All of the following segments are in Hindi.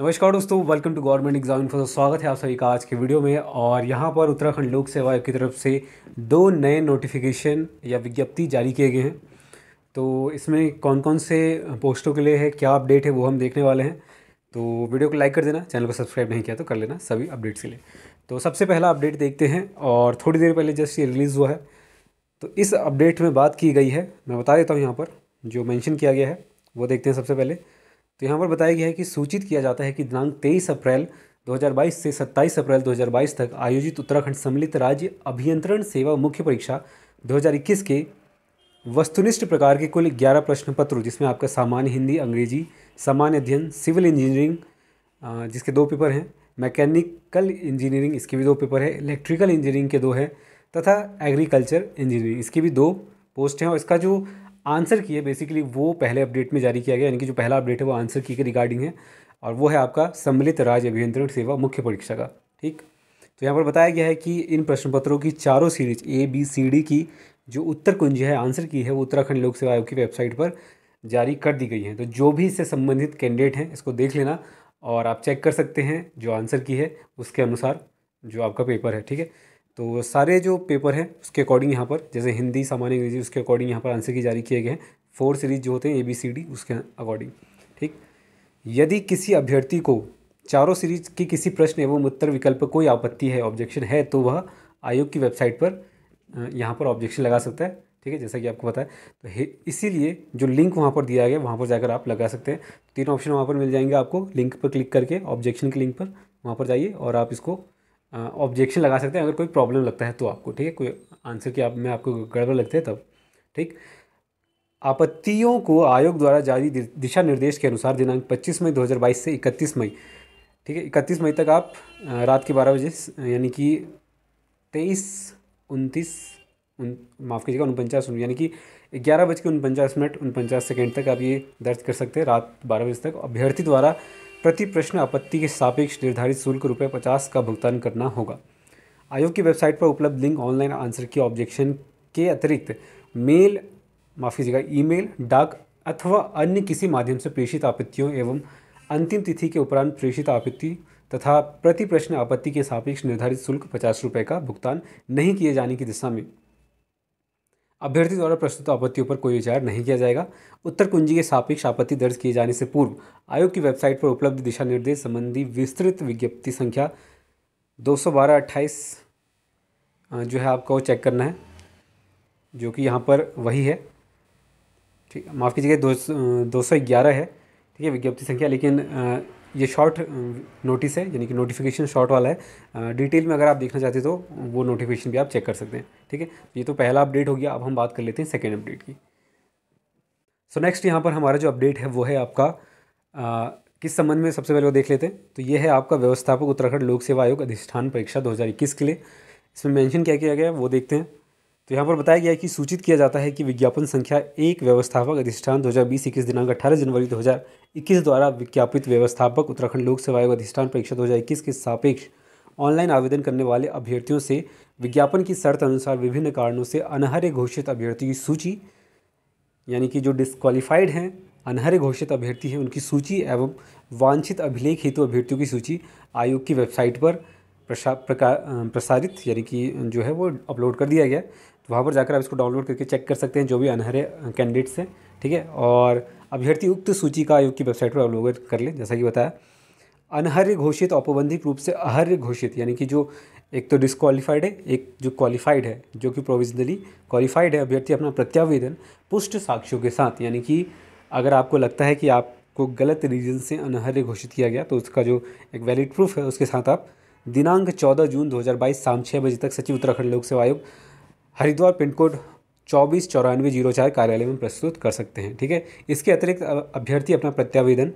नमस्कार दोस्तों welcome to government exam for स्वागत है आप सभी का आज के वीडियो में और यहाँ पर उत्तराखंड लोक सेवा आयोग की तरफ से दो नए नोटिफिकेशन या विज्ञप्ति जारी किए गए हैं तो इसमें कौन कौन से पोस्टों के लिए है क्या अपडेट है वो हम देखने वाले हैं तो वीडियो को लाइक कर देना चैनल को सब्सक्राइब नहीं किया तो कर लेना सभी अपडेट्स के लिए तो सबसे पहला अपडेट देखते हैं और थोड़ी देर पहले जस्ट ये रिलीज़ हुआ है तो इस अपडेट में बात की गई है मैं बता देता हूँ यहाँ पर जो मैंशन किया गया है वो देखते हैं सबसे पहले तो यहाँ पर बताया गया है कि सूचित किया जाता है कि दिनांक तेईस अप्रैल 2022 से 27 अप्रैल 2022 तक आयोजित उत्तराखंड सम्मिलित राज्य अभियंत्रण सेवा मुख्य परीक्षा 2021 के वस्तुनिष्ठ प्रकार के कुल 11 प्रश्न पत्र जिसमें आपका सामान्य हिंदी अंग्रेजी सामान्य अध्ययन सिविल इंजीनियरिंग जिसके दो पेपर हैं मैकेनिकल इंजीनियरिंग इसके भी दो पेपर है इलेक्ट्रिकल इंजीनियरिंग के दो हैं तथा एग्रीकल्चर इंजीनियरिंग इसकी भी दो पोस्ट हैं और इसका जो आंसर की है बेसिकली वो पहले अपडेट में जारी किया गया यानी कि जो पहला अपडेट है वो आंसर की के रिगार्डिंग है और वो है आपका सम्मिलित राज्य अभियंत्रण सेवा मुख्य परीक्षा का ठीक तो यहाँ पर बताया गया है कि इन प्रश्न पत्रों की चारों series A B C D की जो उत्तर कुंज है आंसर की है वो उत्तराखंड लोक सेवा आयोग की वेबसाइट पर जारी कर दी गई है तो जो भी इससे संबंधित कैंडिडेट हैं इसको देख लेना और आप चेक कर सकते हैं जो आंसर की है उसके अनुसार जो आपका पेपर है ठीक है तो सारे जो पेपर हैं उसके अकॉर्डिंग यहाँ पर जैसे हिंदी सामान्य अंग्रेजी उसके अकॉर्डिंग यहाँ पर आंसर की जारी किए गए हैं फोर सीरीज जो होते हैं ए बी सी डी उसके अकॉर्डिंग ठीक यदि किसी अभ्यर्थी को चारों सीरीज की किसी प्रश्न एवं उत्तर विकल्प पर कोई आपत्ति है ऑब्जेक्शन है तो वह आयोग की वेबसाइट पर यहाँ पर ऑब्जेक्शन लगा सकता है ठीक है जैसा कि आपको पता है तो इसीलिए जो लिंक वहाँ पर दिया गया वहाँ पर जाकर आप लगा सकते हैं तीन ऑप्शन वहाँ पर मिल जाएंगे आपको लिंक पर क्लिक करके ऑब्जेक्शन के लिंक पर वहाँ पर जाइए और आप इसको ऑब्जेक्शन लगा सकते हैं अगर कोई प्रॉब्लम लगता है तो आपको ठीक है कोई आंसर की आप में आपको गड़बड़ लगते हैं तब ठीक आपत्तियों को आयोग द्वारा जारी दिशा निर्देश के अनुसार दिनांक 25 मई 2022 से 31 मई ठीक है 31 मई तक आप रात के 12 बजे यानी कि तेईस उनतीस उन माफ़ कीजिएगा उनपचास यानी कि ग्यारह बज के उनपचास मिनट उनपचास सेकेंड तक आप ये दर्ज कर सकते हैं रात बारह बजे तक अभ्यर्थी द्वारा प्रति प्रश्न आपत्ति के सापेक्ष निर्धारित शुल्क रुपये पचास का भुगतान करना होगा आयोग की वेबसाइट पर उपलब्ध link online answer key objection के अतिरिक्त मेल माफ कीजिएगा ईमेल डाक अथवा अन्य किसी माध्यम से प्रेषित आपत्तियों एवं अंतिम तिथि के उपरांत प्रेषित आपत्ति तथा प्रति प्रश्न आपत्ति के सापेक्ष निर्धारित शुल्क पचास रुपये का भुगतान नहीं किए जाने की दिशा में अभ्यर्थी द्वारा प्रस्तुत आपत्तियों पर कोई विचार नहीं किया जाएगा उत्तर कुंजी के सापेक्ष आपत्ति दर्ज किए जाने से पूर्व आयोग की वेबसाइट पर उपलब्ध दिशा निर्देश संबंधी विस्तृत विज्ञप्ति संख्या दो सौ बारह अट्ठाईस जो है आपको चेक करना है जो कि यहाँ पर वही है ठीक माफ़ कीजिएगा दो दो सौ ग्यारह है ठीक है विज्ञप्ति संख्या लेकिन ये शॉर्ट नोटिस है यानी कि नोटिफिकेशन शॉर्ट वाला है डिटेल में अगर आप देखना चाहते तो वो नोटिफिकेशन भी आप चेक कर सकते हैं ठीक है तो ये तो पहला अपडेट हो गया अब हम बात कर लेते हैं सेकेंड अपडेट की सो नेक्स्ट यहाँ पर हमारा जो अपडेट है वो है आपका आ, किस संबंध में सबसे पहले वो देख लेते हैं तो ये है आपका व्यवस्थापक उत्तराखंड लोक सेवा आयोग अधिष्ठान परीक्षा दो के लिए इसमें मैंशन क्या किया गया है वो देखते हैं तो यहाँ पर बताया गया कि सूचित किया जाता है कि विज्ञापन संख्या एक व्यवस्थापक अधिष्ठान दो हज़ार बीस इक्कीस दिनांक अठारह जनवरी दो हज़ार इक्कीस द्वारा विज्ञापित व्यवस्थापक उत्तराखंड लोक सेवा आयोग अधिष्ठान परीक्षा दो हज़ार इक्कीस के सापेक्ष ऑनलाइन आवेदन करने वाले अभ्यर्थियों से विज्ञापन की शर्त अनुसार विभिन्न कारणों से अनहर्य घोषित अभ्यर्थियों की सूची यानी कि जो डिस्कालीफाइड हैं अनहर्य घोषित अभ्यर्थी हैं उनकी सूची एवं वांछित अभिलेख हेतु अभ्यर्थियों की सूची आयोग की वेबसाइट पर प्रसा प्रका प्रसारित यानी कि जो है वो अपलोड कर दिया गया तो वहाँ पर जाकर आप इसको डाउनलोड करके चेक कर सकते हैं जो भी अनहरे कैंडिडेट्स हैं ठीक है और अभ्यर्थी उक्त सूची का आयोग की वेबसाइट पर लोग कर लें जैसा कि बताया अनहर्य घोषित औपबंधिक रूप से अहर्य घोषित यानी कि जो एक तो डिसक्वालीफाइड है एक जो क्वालिफाइड है जो कि प्रोविजनली क्वालिफाइड है अभ्यर्थी अपना प्रत्यावेदन पुष्ट साक्ष्यों के साथ यानी कि अगर आपको लगता है कि आपको गलत रीजन से अनहर्य घोषित किया गया तो उसका जो एक वैलिड प्रूफ है उसके साथ आप दिनांक 14 जून 2022 शाम छः बजे तक सचिव उत्तराखंड लोक सेवा आयोग हरिद्वार पिन कोड चौबीस चौरानवे जीरो चार कार्यालय में प्रस्तुत कर सकते हैं ठीक है इसके अतिरिक्त अभ्यर्थी अपना प्रत्यावेदन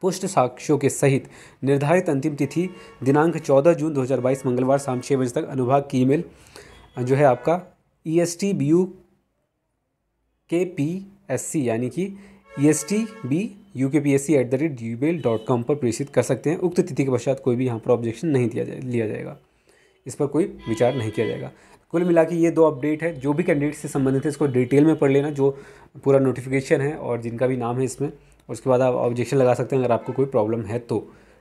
पुष्ट साक्ष्यों के सहित निर्धारित अंतिम तिथि दिनांक 14 जून 2022 मंगलवार शाम छः बजे तक अनुभाग की ईमेल जो है आपका E S T B U K P S C यानी कि E S T B U K P S C at the rate Gmail dot com पर प्रेषित कर सकते हैं उक्त तिथि के पश्चात कोई भी यहाँ पर ऑब्जेक्शन नहीं दिया जाए लिया जाएगा इस पर कोई विचार नहीं किया जाएगा कुल मिला ये दो अपडेट है जो भी कैंडिडेट से संबंधित है इसको डिटेल में पढ़ लेना जो पूरा नोटिफिकेशन है और जिनका भी नाम है इसमें उसके बाद आप ऑब्जेक्शन लगा सकते हैं अगर आपको कोई प्रॉब्लम है तो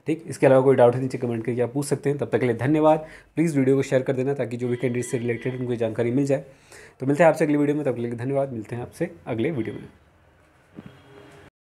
ठीक इसके अलावा कोई डाउट है नीचे कमेंट करके आप पूछ सकते हैं तब तक के लिए धन्यवाद प्लीज़ वीडियो को शेयर कर देना ताकि जो भी कैंडिडेट से रिलेटेड उनको जानकारी मिल जाए तो मिलते हैं आपसे अगले वीडियो में तब तक के लिए धन्यवाद मिलते हैं आपसे अगले वीडियो में